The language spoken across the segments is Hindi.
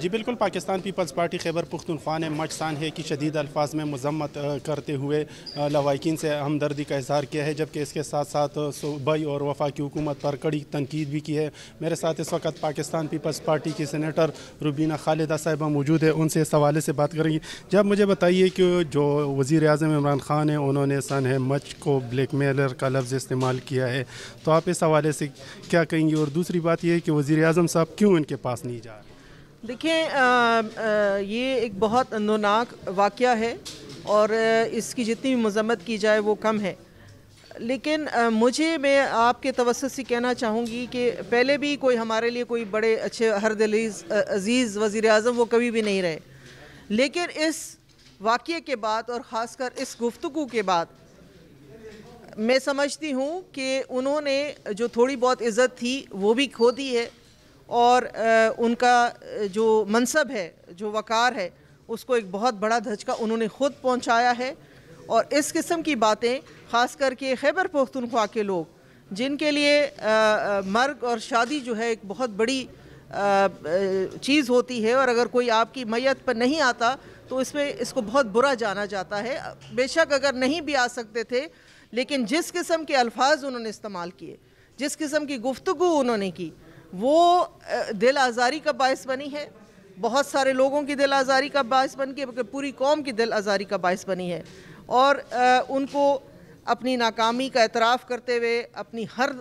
जी बिल्कुल पाकिस्तान पीपल्स पार्टी खैबर पुख्तनख्वा ने मच है की शदीद अल्फाज में मजम्मत करते हुए लवैकिन से हमदर्दी का इजहार किया है जबकि इसके साथ साथ सूबई और वफाकी हुकूमत पर कड़ी तनकीद भी की है मेरे साथ इस वक्त पाकिस्तान पीपल्स पार्टी की सैनीटर रुबीना खालिदा साहिबा मौजूद है उनसे इस हवाले से बात करेंगी जब मुझे बताइए कि जो वज़ी अजम इमरान ख़ान है उन्होंने सन मच को ब्लैक मेलर का लफ्ज़ इस्तेमाल किया है तो आप इस हवाले से क्या कहेंगी और दूसरी बात यह है कि वज़ी अजम साहब क्यों इनके पास नहीं जा रहे देखिए ये एक बहुत अनुनाक वाक़ है और इसकी जितनी भी मजम्मत की जाए वो कम है लेकिन आ, मुझे मैं आपके तवसत से कहना चाहूँगी कि पहले भी कोई हमारे लिए कोई बड़े अच्छे हर दलीज अज़ीज़ वज़ी अजम वो कभी भी नहीं रहे लेकिन इस वाक़े के बाद और ख़ासकर इस गुफ्तु के बाद मैं समझती हूँ कि उन्होंने जो थोड़ी बहुत इज़्ज़त थी वो भी खो दी है और उनका जो मनसब है जो वक़ार है उसको एक बहुत बड़ा धचका उन्होंने ख़ुद पहुंचाया है और इस किस्म की बातें ख़ास करके खैबर पख्तनख्वा के लोग जिनके लिए मर्ग और शादी जो है एक बहुत बड़ी चीज़ होती है और अगर कोई आपकी मैत पर नहीं आता तो इसमें इसको बहुत बुरा जाना जाता है बेशक अगर नहीं भी आ सकते थे लेकिन जिस किस्म के अल्फाज उन्होंने इस्तेमाल किए जिस किस्म की गुफ्तु उन्होंने की वो दिल आज़ारी का बायस बनी है बहुत सारे लोगों की दिल आज़ारी का बायस बन के पूरी कौम की दिल आज़ारी का बायस बनी है और उनको अपनी नाकामी का एतराफ़ करते हुए अपनी हर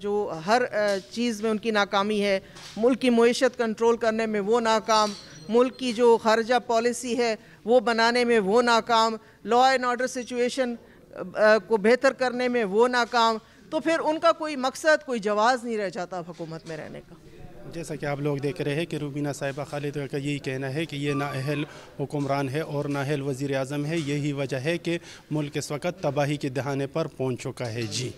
जो हर चीज़ में उनकी नाकामी है मुल्क की मीशत कंट्रोल करने में वो नाकाम मुल्क की जो खर्जा पॉलिसी है वो बनाने में वो नाकाम लॉ एंड ऑर्डर सिचुएशन को बेहतर करने में वो नाकाम तो फिर उनका कोई मकसद कोई जवाज़ नहीं रह जाता अब हुकूमत में रहने का जैसा कि आप लोग देख रहे हैं कि रूबीना साहिबा खालिद का यही कहना है कि ये नाअहल हुक्मरान है और नाअहल वज़ी अजम है यही वजह है कि मुल्क इस वक्त तबाही के दहाने पर पहुँच चुका है जी